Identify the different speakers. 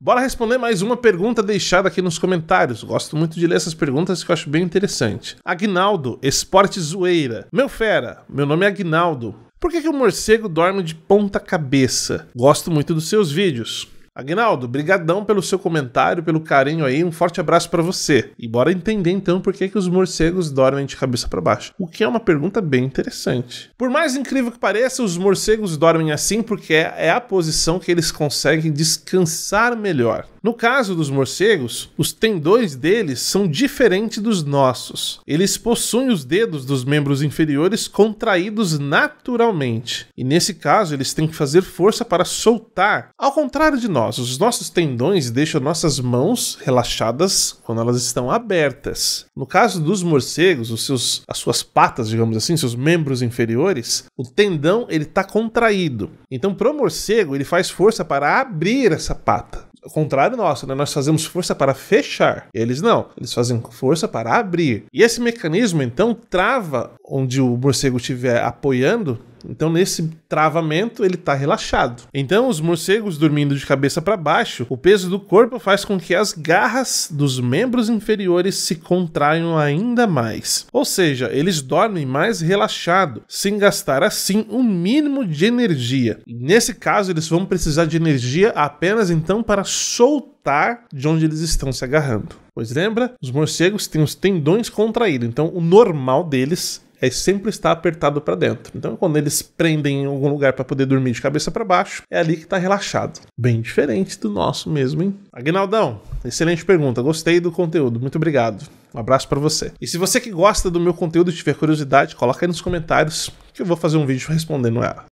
Speaker 1: Bora responder mais uma pergunta deixada aqui nos comentários. Gosto muito de ler essas perguntas que eu acho bem interessante. Agnaldo, esporte zoeira. Meu fera, meu nome é Agnaldo. Por que, que o morcego dorme de ponta cabeça? Gosto muito dos seus vídeos. Agnaldo, brigadão pelo seu comentário, pelo carinho aí, um forte abraço para você. E bora entender então por que, que os morcegos dormem de cabeça para baixo, o que é uma pergunta bem interessante. Por mais incrível que pareça, os morcegos dormem assim porque é, é a posição que eles conseguem descansar melhor. No caso dos morcegos, os tendões deles são diferentes dos nossos. Eles possuem os dedos dos membros inferiores contraídos naturalmente. E nesse caso, eles têm que fazer força para soltar, ao contrário de nós. Os nossos tendões deixam nossas mãos relaxadas quando elas estão abertas. No caso dos morcegos, os seus, as suas patas, digamos assim, seus membros inferiores, o tendão ele está contraído. Então, para o morcego, ele faz força para abrir essa pata. Ao contrário nosso, né? nós fazemos força para fechar. Eles não, eles fazem força para abrir. E esse mecanismo então trava onde o morcego estiver apoiando então, nesse travamento, ele está relaxado. Então, os morcegos dormindo de cabeça para baixo, o peso do corpo faz com que as garras dos membros inferiores se contraiam ainda mais. Ou seja, eles dormem mais relaxado, sem gastar assim o um mínimo de energia. Nesse caso, eles vão precisar de energia apenas então para soltar de onde eles estão se agarrando. Pois lembra, os morcegos têm os tendões contraídos, então o normal deles é sempre estar apertado para dentro. Então, quando eles prendem em algum lugar para poder dormir de cabeça para baixo, é ali que está relaxado. Bem diferente do nosso mesmo, hein? Aguinaldão, excelente pergunta. Gostei do conteúdo. Muito obrigado. Um abraço para você. E se você que gosta do meu conteúdo e tiver curiosidade, coloca aí nos comentários que eu vou fazer um vídeo respondendo ela.